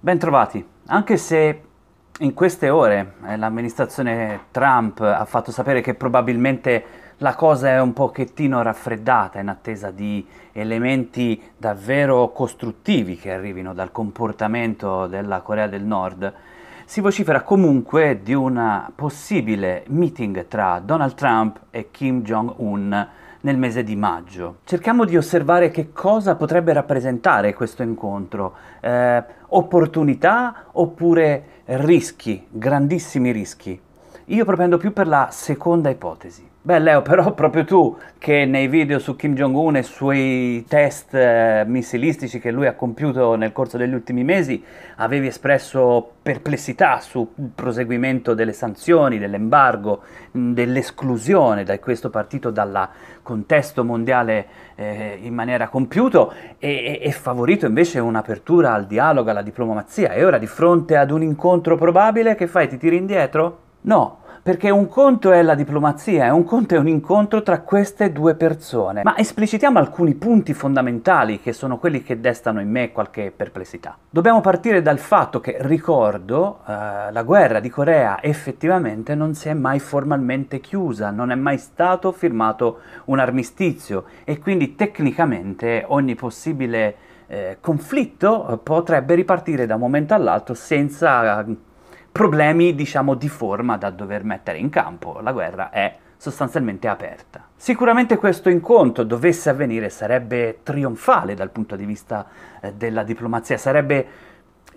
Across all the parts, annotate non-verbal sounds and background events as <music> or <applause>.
Bentrovati. Anche se in queste ore eh, l'amministrazione Trump ha fatto sapere che probabilmente la cosa è un pochettino raffreddata in attesa di elementi davvero costruttivi che arrivino dal comportamento della Corea del Nord, si vocifera comunque di un possibile meeting tra Donald Trump e Kim Jong-un nel mese di maggio. Cerchiamo di osservare che cosa potrebbe rappresentare questo incontro, eh, opportunità oppure rischi, grandissimi rischi. Io propendo più per la seconda ipotesi. Beh Leo, <laughs> però proprio tu che nei video su Kim Jong-un e sui test eh, missilistici che lui ha compiuto nel corso degli ultimi mesi avevi espresso perplessità sul proseguimento delle sanzioni, dell'embargo, dell'esclusione da questo partito dal contesto mondiale eh, in maniera compiuto e, e favorito invece un'apertura al dialogo, alla diplomazia. E ora di fronte ad un incontro probabile che fai? Ti tiri indietro? No, perché un conto è la diplomazia e eh, un conto è un incontro tra queste due persone. Ma esplicitiamo alcuni punti fondamentali che sono quelli che destano in me qualche perplessità. Dobbiamo partire dal fatto che, ricordo, eh, la guerra di Corea effettivamente non si è mai formalmente chiusa, non è mai stato firmato un armistizio e quindi tecnicamente ogni possibile eh, conflitto eh, potrebbe ripartire da un momento all'altro senza eh, problemi diciamo di forma da dover mettere in campo, la guerra è sostanzialmente aperta. Sicuramente questo incontro dovesse avvenire sarebbe trionfale dal punto di vista eh, della diplomazia, sarebbe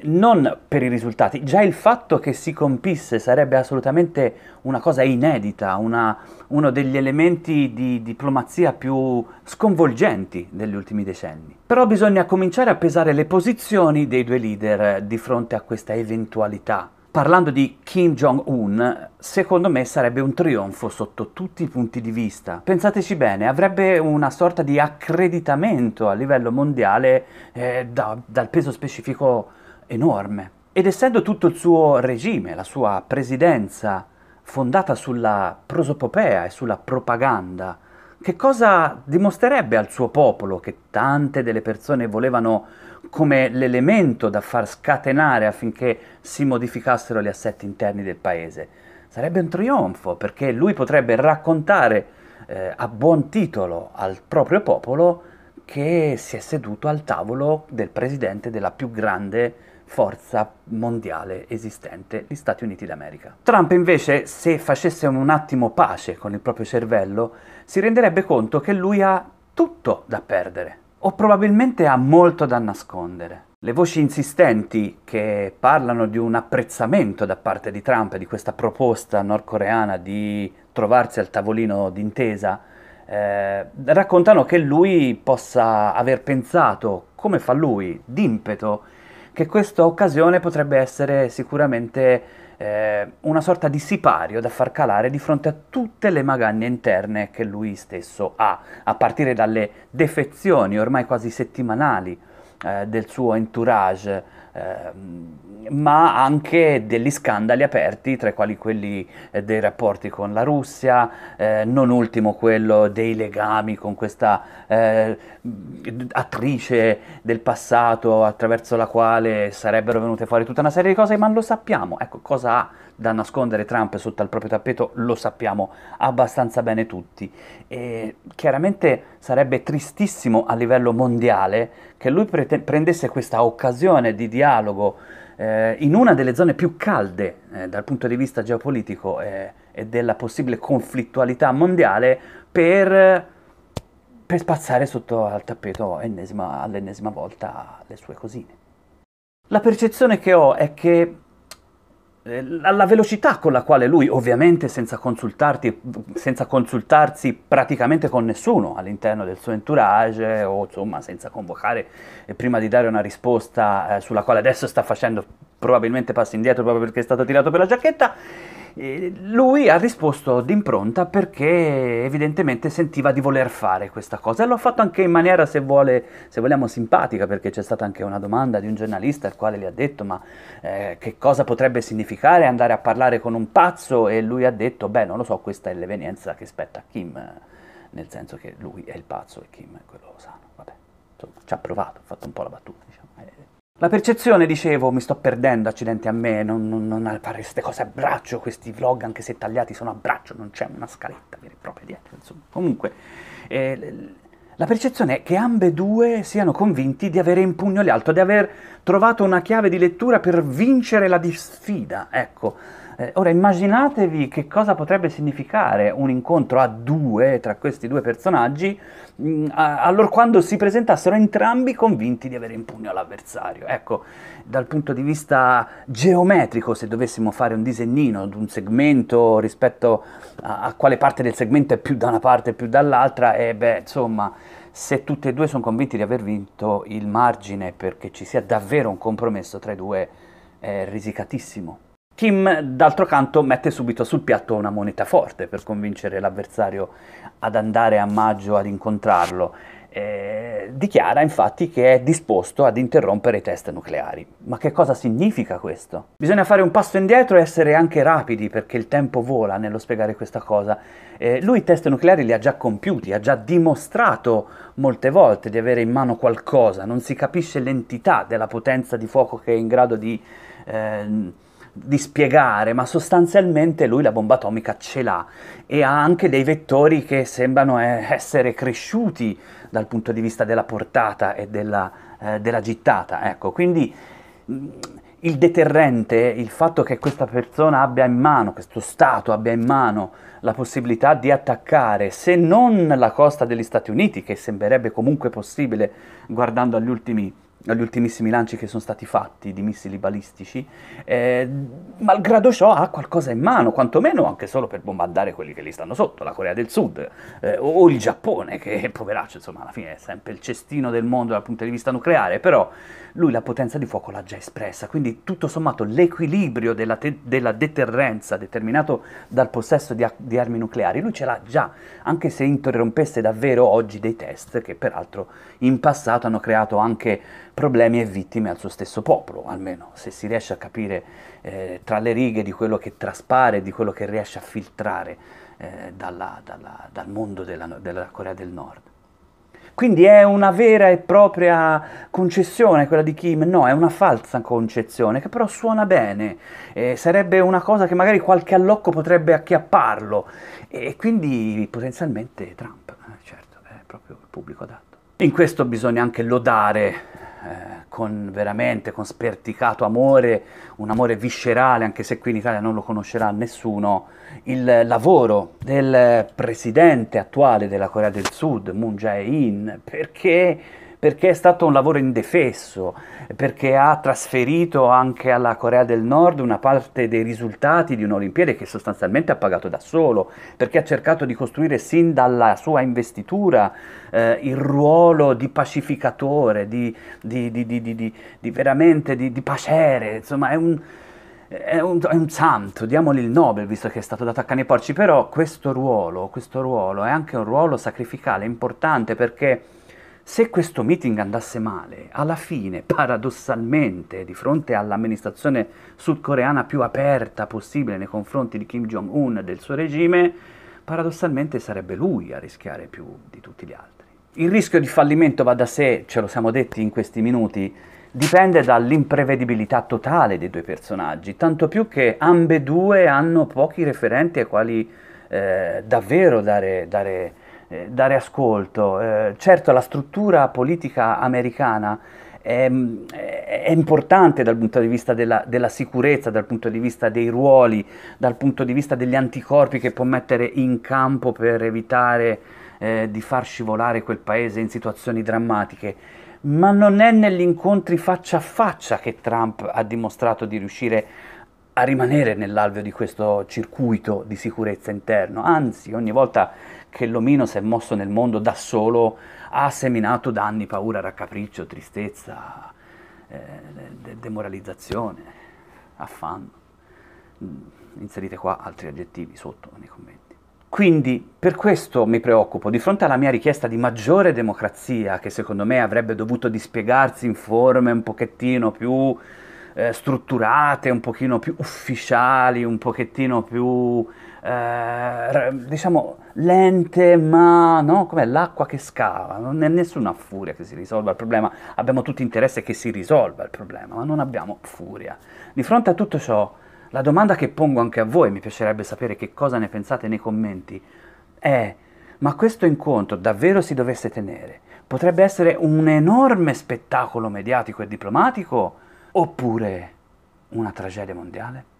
non per i risultati, già il fatto che si compisse sarebbe assolutamente una cosa inedita, una, uno degli elementi di diplomazia più sconvolgenti degli ultimi decenni. Però bisogna cominciare a pesare le posizioni dei due leader eh, di fronte a questa eventualità parlando di Kim Jong-un, secondo me sarebbe un trionfo sotto tutti i punti di vista. Pensateci bene, avrebbe una sorta di accreditamento a livello mondiale eh, da, dal peso specifico enorme. Ed essendo tutto il suo regime, la sua presidenza, fondata sulla prosopopea e sulla propaganda, che cosa dimostrerebbe al suo popolo che tante delle persone volevano come l'elemento da far scatenare affinché si modificassero gli assetti interni del paese? Sarebbe un trionfo perché lui potrebbe raccontare eh, a buon titolo al proprio popolo che si è seduto al tavolo del presidente della più grande forza mondiale esistente, gli Stati Uniti d'America. Trump invece, se facesse un attimo pace con il proprio cervello, si renderebbe conto che lui ha tutto da perdere, o probabilmente ha molto da nascondere. Le voci insistenti che parlano di un apprezzamento da parte di Trump di questa proposta nordcoreana di trovarsi al tavolino d'intesa eh, raccontano che lui possa aver pensato, come fa lui, d'impeto, che questa occasione potrebbe essere sicuramente eh, una sorta di sipario da far calare di fronte a tutte le magagne interne che lui stesso ha, a partire dalle defezioni ormai quasi settimanali eh, del suo entourage Ehm, ma anche degli scandali aperti, tra i quali quelli eh, dei rapporti con la Russia, eh, non ultimo quello dei legami con questa eh, attrice del passato attraverso la quale sarebbero venute fuori tutta una serie di cose, ma lo sappiamo, ecco cosa ha da nascondere Trump sotto al proprio tappeto lo sappiamo abbastanza bene tutti. E chiaramente sarebbe tristissimo a livello mondiale che lui pre- prendesse questa occasione di dialogo eh, in una delle zone più calde eh, dal punto di vista geopolitico eh, e della possibile conflittualità mondiale per, per spazzare sotto al tappeto all'ennesima volta le sue cosine. La percezione che ho è che alla eh, velocità con la quale lui, ovviamente senza, senza, consultarsi praticamente con nessuno all'interno del suo entourage o insomma senza convocare eh, prima di dare una risposta eh, sulla quale adesso sta facendo probabilmente passi indietro proprio perché è stato tirato per la giacchetta, lui ha risposto d'impronta perché evidentemente sentiva di voler fare questa cosa e l'ha fatto anche in maniera, se, vuole, se vogliamo, simpatica, perché c'è stata anche una domanda di un giornalista il quale gli ha detto ma eh, che cosa potrebbe significare andare a parlare con un pazzo e lui ha detto beh non lo so, questa è l'evenienza che spetta a Kim, eh, nel senso che lui è il pazzo e Kim è quello lo sano, vabbè, insomma ci ha provato, ha fatto un po' la battuta diciamo. Eh, la percezione, dicevo, mi sto perdendo, accidenti a me, non, non, non fare queste cose a braccio, questi vlog, anche se tagliati, sono a braccio, non c'è una scaletta vera e propria dietro, insomma. Comunque, eh, la percezione è che ambedue siano convinti di avere in pugno l'alto, di aver trovato una chiave di lettura per vincere la sfida, ecco. Eh, ora immaginatevi che cosa potrebbe significare un incontro a due tra questi due personaggi mh, mm, a, allorquando si presentassero entrambi convinti di avere in pugno l'avversario. Ecco, dal punto di vista geometrico, se dovessimo fare un disegnino di un segmento rispetto a, a quale parte del segmento è più da una parte e più dall'altra, e eh, beh, insomma se tutti e due sono convinti di aver vinto, il margine perché ci sia davvero un compromesso tra i due è risicatissimo. Kim, d'altro canto, mette subito sul piatto una moneta forte per convincere l'avversario ad andare a maggio ad incontrarlo. Eh, dichiara infatti che è disposto ad interrompere i test nucleari. Ma che cosa significa questo? Bisogna fare un passo indietro e essere anche rapidi perché il tempo vola nello spiegare questa cosa. Eh, lui i test nucleari li ha già compiuti, ha già dimostrato molte volte di avere in mano qualcosa, non si capisce l'entità della potenza di fuoco che è in grado di... Eh, di spiegare, ma sostanzialmente lui la bomba atomica ce l'ha e ha anche dei vettori che sembrano eh, essere cresciuti dal punto di vista della portata e della, eh, della gittata. Ecco, quindi mm, il deterrente, il fatto che questa persona abbia in mano, questo Stato abbia in mano la possibilità di attaccare, se non la costa degli Stati Uniti, che sembrerebbe comunque possibile guardando agli ultimi agli ultimissimi lanci che sono stati fatti di missili balistici, eh, malgrado ciò ha qualcosa in mano, quantomeno anche solo per bombardare quelli che li stanno sotto, la Corea del Sud eh, o il Giappone, che poveraccio, insomma, alla fine è sempre il cestino del mondo dal punto di vista nucleare, però lui la potenza di fuoco l'ha già espressa, quindi tutto sommato l'equilibrio della, te- della deterrenza determinato dal possesso di, a- di armi nucleari, lui ce l'ha già, anche se interrompesse davvero oggi dei test che peraltro in passato hanno creato anche problemi e vittime al suo stesso popolo, almeno se si riesce a capire eh, tra le righe di quello che traspare, di quello che riesce a filtrare eh, dalla, dalla, dal mondo della, della Corea del Nord. Quindi è una vera e propria concezione quella di Kim? No, è una falsa concezione che però suona bene, eh, sarebbe una cosa che magari qualche allocco potrebbe acchiapparlo e quindi potenzialmente Trump, eh, certo, è proprio il pubblico adatto. In questo bisogna anche lodare eh, con veramente, con sperticato amore, un amore viscerale, anche se qui in Italia non lo conoscerà nessuno, il lavoro del presidente attuale della Corea del Sud, Moon Jae-in, perché perché è stato un lavoro indefesso, perché ha trasferito anche alla Corea del Nord una parte dei risultati di un'Olimpiade che sostanzialmente ha pagato da solo, perché ha cercato di costruire sin dalla sua investitura eh, il ruolo di pacificatore, di, di, di, di veramente di, pacere, insomma è un... È un, è un, santo, diamogli il Nobel visto che è stato dato a cani e porci, però questo ruolo, questo ruolo è anche un ruolo sacrificale importante perché se questo meeting andasse male, alla fine, paradossalmente, di fronte all'amministrazione sudcoreana più aperta possibile nei confronti di Kim Jong-un e del suo regime, paradossalmente sarebbe lui a rischiare più di tutti gli altri. Il rischio di fallimento va da sé, ce lo siamo detti in questi minuti, dipende dall'imprevedibilità totale dei due personaggi, tanto più che ambedue hanno pochi referenti ai quali eh, davvero dare, dare eh, dare ascolto. Eh, certo la struttura politica americana è, mm, è, importante dal punto di vista della, della, sicurezza, dal punto di vista dei ruoli, dal punto di vista degli anticorpi che può mettere in campo per evitare eh, di far scivolare quel paese in situazioni drammatiche. Ma non è negli incontri faccia a faccia che Trump ha dimostrato di riuscire a a rimanere nell'alveo di questo circuito di sicurezza interno, anzi ogni volta che l'omino si è mosso nel mondo da solo ha seminato danni, paura, raccapriccio, tristezza, eh, demoralizzazione, affanno. Mm, inserite qua altri aggettivi sotto nei commenti. Quindi per questo mi preoccupo, di fronte alla mia richiesta di maggiore democrazia, che secondo me avrebbe dovuto dispiegarsi in forme un pochettino più eh, strutturate, un pochino più ufficiali, un pochettino più, eh, diciamo, lente, ma no, come l'acqua che scava, non è nessuna furia che si risolva il problema, abbiamo tutti interesse che si risolva il problema, ma non abbiamo furia. Di fronte a tutto ciò, la domanda che pongo anche a voi, mi piacerebbe sapere che cosa ne pensate nei commenti, è ma questo incontro davvero si dovesse tenere? Potrebbe essere un enorme spettacolo mediatico e diplomatico? oppure una tragedia mondiale?